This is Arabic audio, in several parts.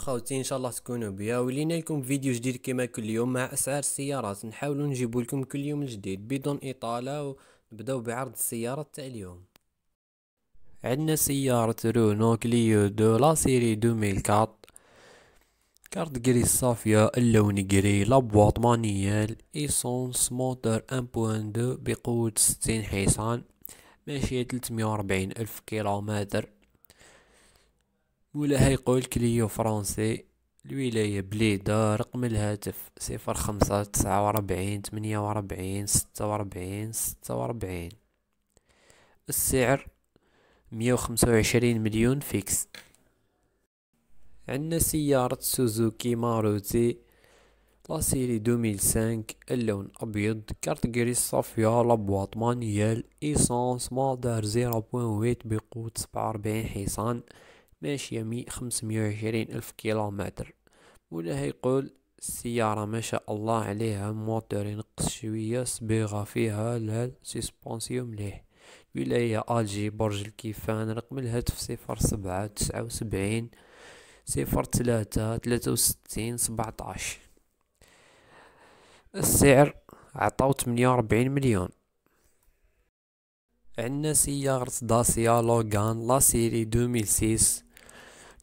خاوتي ان شاء الله تكونوا بيا ولينا لكم فيديو جديد كما كل يوم مع اسعار السيارات نحاولوا نجيب لكم كل يوم الجديد بدون اطاله ونبداو بعرض السيارات تاع اليوم عندنا سيارة رونو كليو دو لا سيري 2004 كارت غري صافية اللون غري لابواط مانيال ايسونس موتور 1.2 بقوة 60 حصان ماشية 340 ألف كيلومتر مولاها يقول كليو فرونسي الولاية بليدة رقم الهاتف صفر خمسة تسعة وربعين تمنية وربعين ستة وربعين ستة وربعين السعر مية وخمسة وعشرين مليون فيكس عندنا سيارة سوزوكي ماروتي لا سيري 2005 اللون ابيض كارت غريس صافية لابواط مانيال ايسانس مادر 0.8 بقوة 47 حصان ماشية مي خمسمية وعشرين ألف كيلومتر ولا يقول السيارة ما شاء الله عليها موتور ينقص شوية صبيغة فيها لها سيسبونسيو مليح ولاية ألجي برج الكيفان رقم الهاتف صفر سبعة تسعة وسبعين صفر تلاتة تلاتة وستين سبعتاش السعر عطاو تمنية وربعين مليون عندنا سيارة داسيا لوغان لا سيري 2006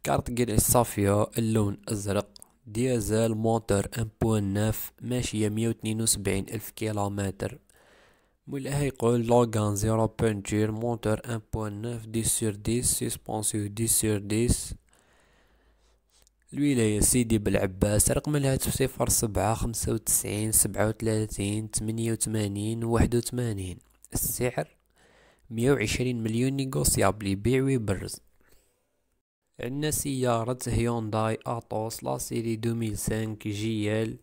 كارت صافية اللون أزرق ديزل موتور 1.9 ماشية 172 ألف كيلومتر مولاها يقول لوغان زيرو بنتير موتور 1.9 10 سور 10 سيسبونسيو 10 سور ديس الولاية سيدي بلعباس رقم الهاتف صفر سبعة خمسة وتسعين سبعة وتلاتين تمنية وتمانين واحد وتمانين السعر مية وعشرين مليون نيغوسيابل يبيع ويبرز عندنا سيارة هيونداي اطوس لا سيري 2005 جيال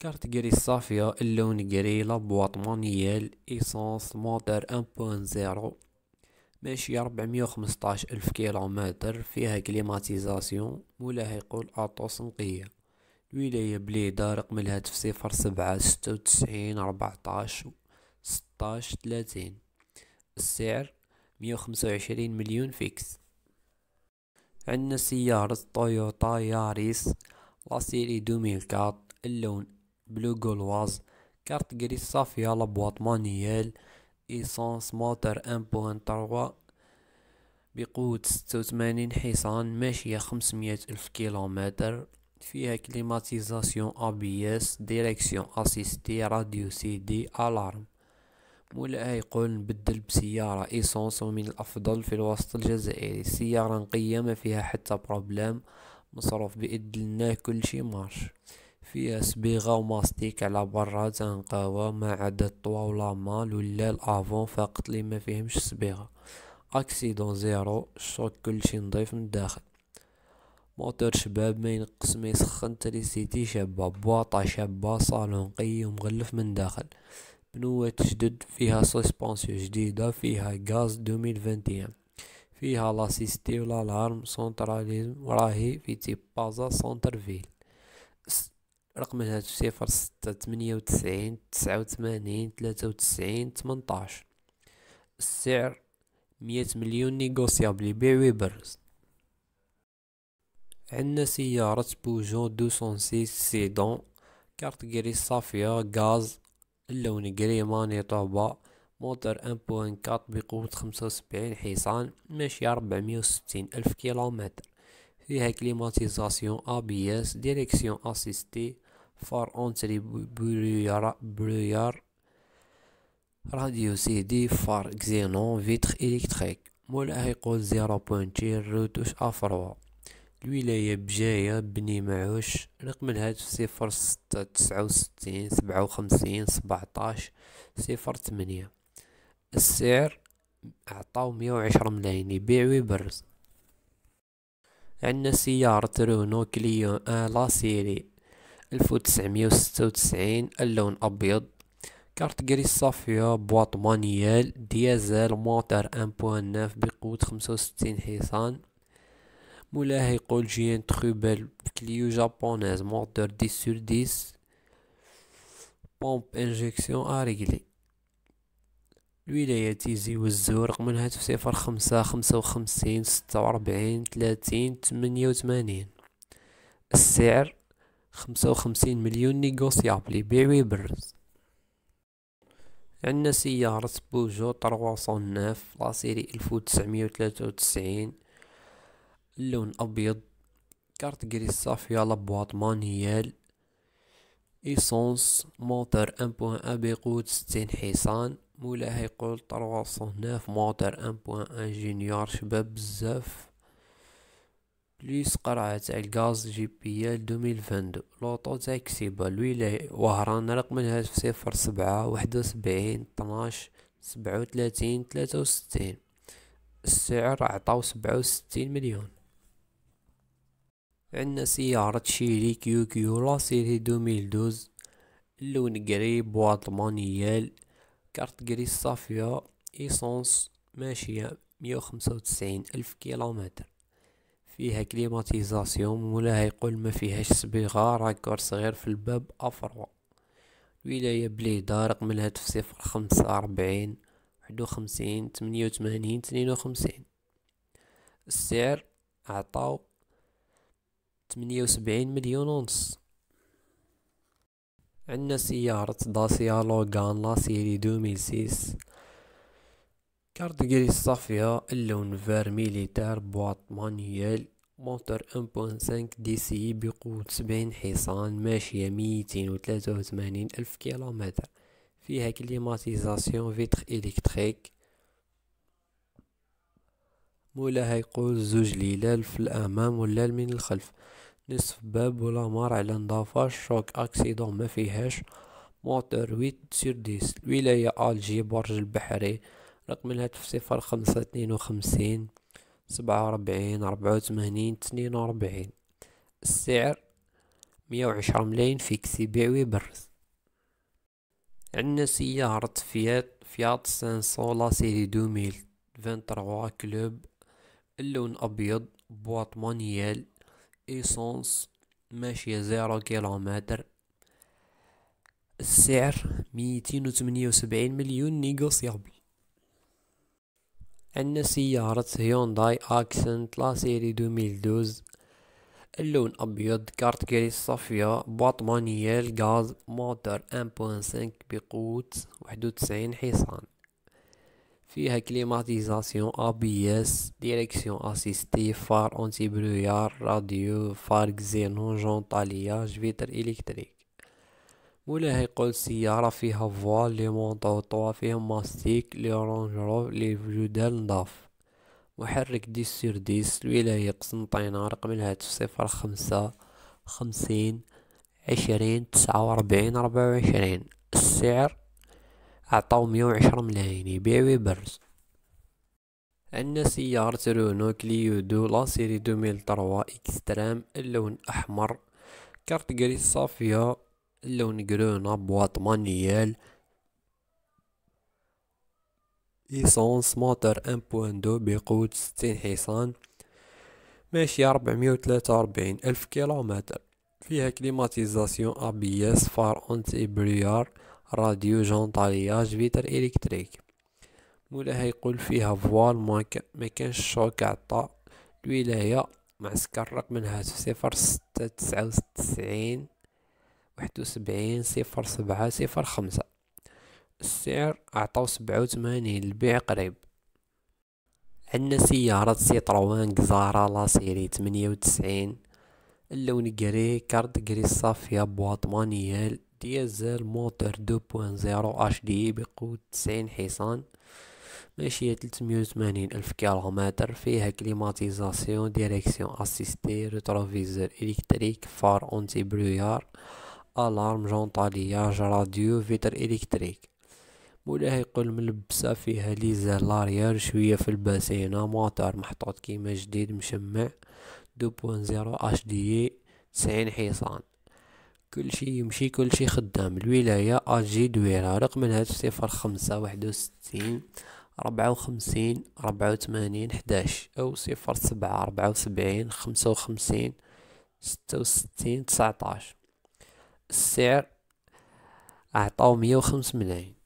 كارت جري صافية اللون جري لابواط مانيال ايسانس موتور 1.0 و 415 ألف كيلومتر فيها كليماتيزاسيون مولاها يقول أطوس نقية الولاية بليدة رقم الهاتف صفر سبعة ستة وتسعين أربعتاش ستاش تلاتين السعر مية وخمسة وعشرين مليون فيكس عندنا سيارة تويوتا ياريس لاسيري 2004 اللون بلو جولواز كارت جري صافية لابواط مانيال ايسانس موتر 1.3 بقوة ستة وثمانين حصان ماشية خمسمية ألف كيلومتر فيها كليماتيزاسيون اس ديريكسيون اسيستي راديو سي دي الارم مولاها يقول نبدل بسيارة إيسونس ومن الأفضل في الوسط الجزائري سيارة نقية ما فيها حتى بروبلام مصروف بإدلنا كل شي مارش فيها صبيغة وماستيك على برا تنقاوة ما عدا الطوا ولا مال ولا الافون فقط لي ما فيهمش صبيغة اكسيدون زيرو الشوك كلشي نضيف من الداخل موتور شباب ما ينقص ما يسخن تريسيتي شابة بواطة شابة صالون قي ومغلف من داخل بنوة جدد فيها سسبانسيون جديدة فيها غاز 2021 فيها لاسيستي ولا لارم سونتراليزم وراهي في تيب بازا سونتر فيل رقم صفر ستة تمنية وتسعين تسعة وثمانين ثلاثة وتسعين تمنتاش السعر مية مليون نيغوسيابل يبيع ويبرز عندنا سيارة بوجو دوسون سيس سيدون كارت كريس صافية غاز اللونجري ماني طوبا موتر 1.4 بقوة خمسة حصان ماشية ربعمية ألف كيلومتر فيها كليماتيزاسيون ABS اس ديريكسيون اسيستي فار اونتري برويار راديو سي دي فار كزينون فيتر الكتريك يقول زيرو بوينتير روتوش افروا الولاية بجاية بني معوش رقم الهاتف صفر ستة تسعة وستين سبعة وخمسين سبعتاش صفر تمنية السعر أعطاو مية وعشرة ملايين يبيع ويبرز عندنا سيارة رونو كليون آه لا سيري ألف وتسعمية وستة وتسعين اللون أبيض كارت كريس صافية بواط مانيال ديازل موتر أن بوان ناف بقوة خمسة وستين حصان مولاها يقول جيان تخوبل تروبال كليو جابوناز موتور ديس سور ديس بومب انجيكسيون اريغلي الولايات تيزي والزور رقمها في صفر خمسة خمسة وخمسين ستة وأربعين تلاتين تمنية وثمانين السعر خمسة وخمسين مليون نيغوسيابلي بيع ويبرز عندنا سيارة بوجو تروا ناف لا سيري ألف وتسعمية وتلاتة وتسعين اللون أبيض كارت جري صافيه على بواط مانيال إيسونس موتر أن بوان أن بقود ستين حصان مولاها يقول طرواسون ناف موتر أن بوان أن جينيور شباب بزاف بليس قرعة تاع الغاز جي بي ال دوميل فاندو لوطو تاع كسيبا الولاية وهران رقم الهاتف صفر سبعة واحد وسبعين طناش سبعة وثلاثين ثلاثة وستين السعر عطاو سبعة وستين مليون عندنا سيارة شيري كيو كيو لا سيري دوميل دوز اللون قري بواط مانيال كارت قري صافية ايسونس ماشية مية وخمسة وتسعين ألف كيلومتر فيها كليماتيزاسيون مولاها يقول ما فيهاش صبيغة راكور صغير في الباب أفروا ولاية بليدة رقم في صفر خمسة أربعين واحد وخمسين تمنية وتمانين تنين وخمسين السعر عطاو 78 مليون ونص عندنا سيارة داسيا لوغان لاسيلي 2006 كارت جري صافية اللون فار ميليتار بواط مانيال موتور 1.5 دي سي بقوة 70 حصان ماشية 283 ألف كيلومتر فيها كليماتيزاسيون فيتر إلكتريك مولاها يقول زوج ليلال في الأمام ولا من الخلف نصف باب ولا مار على نظافة شوك أكسيدون ما فيهاش موتور 8 سير 10 الولاية ألجي برج البحري رقم الهاتف صفر خمسة اثنين وخمسين سبعة وربعين ربعة وثمانين اثنين وربعين السعر مية وعشرة ملاين فيكسي بيع ويبرز عندنا سيارة فيات فيات سانسو لا سيري دوميل فان تروا كلوب اللون أبيض بواط مانيال ايسونس ماشية زيرو كيلومتر السعر ميتين وثمانية وسبعين مليون نيغوسيابل عندنا سيارة هيونداي اكسنت لا سيري 2012 اللون ابيض كارت كاري صفية باط مانيال غاز موتور 1.5 بقوة واحد حصان فيها كليماتيزاسيون اس ديريكسيون اسيستي فار اونتي برويار راديو فار كزينو جونطالياج فيتر الكتريك مولاها يقول السيارة فيها فوال لي مونطو طوا فيهم ماستيك لي رونج روف لي جدال نضاف محرك ديس سير ديس الولاية قسنطينة رقم الهاتف صفر خمسة خمسين عشرين تسعة وربعين ربعة وعشرين السعر عطاو مية وعشرة ملايين يبيعو يبرز عندنا سيارة رونو كليو دو لا سيري 2003 اكسترام اللون احمر كارت كريس صافية اللون كرونا بواط مانيال ايسونس موتور 1.2 بقوة 60 حصان ماشية 443 ألف كيلومتر فيها كليماتيزاسيون ابيس فار اونتي بريار راديو جونطالياج فيتر إلكتريك مولاها يقول فيها فوال ما كانش شوك عطا الولاية معسكر رقم الهاتف صفر ستة تسعة وتسعين واحد وسبعين صفر سبعة صفر خمسة السعر عطاو سبعة وثمانين البيع قريب عندنا سيارة سيتروان كزارا لاسيري تمنية وتسعين اللون كري كارد كري صافية بواط مانيال ديزل موتور 2.0 HD بقوة 90 حصان ماشية 380 الف كيلومتر فيها كليماتيزاسيون ديريكسيون اسيستي ريتروفيزور الكتريك فار اونتي برويار الارم جونطالياج راديو فيتر الكتريك مولاها يقول ملبسة فيها ليزا لاريار شوية في الباسينة موتور محطوط كيما جديد مشمع 2.0 HD 90 حصان كلشي يمشي كلشي خدام الولاية أجي دويرة رقم الهاتف صفر خمسة واحد وستين ربعة وخمسين ربعة وثمانين حداش أو صفر سبعة ربعة وسبعين خمسة وخمسين ستة وستين تسعتاش السعر أعطاو مية وخمس ملايين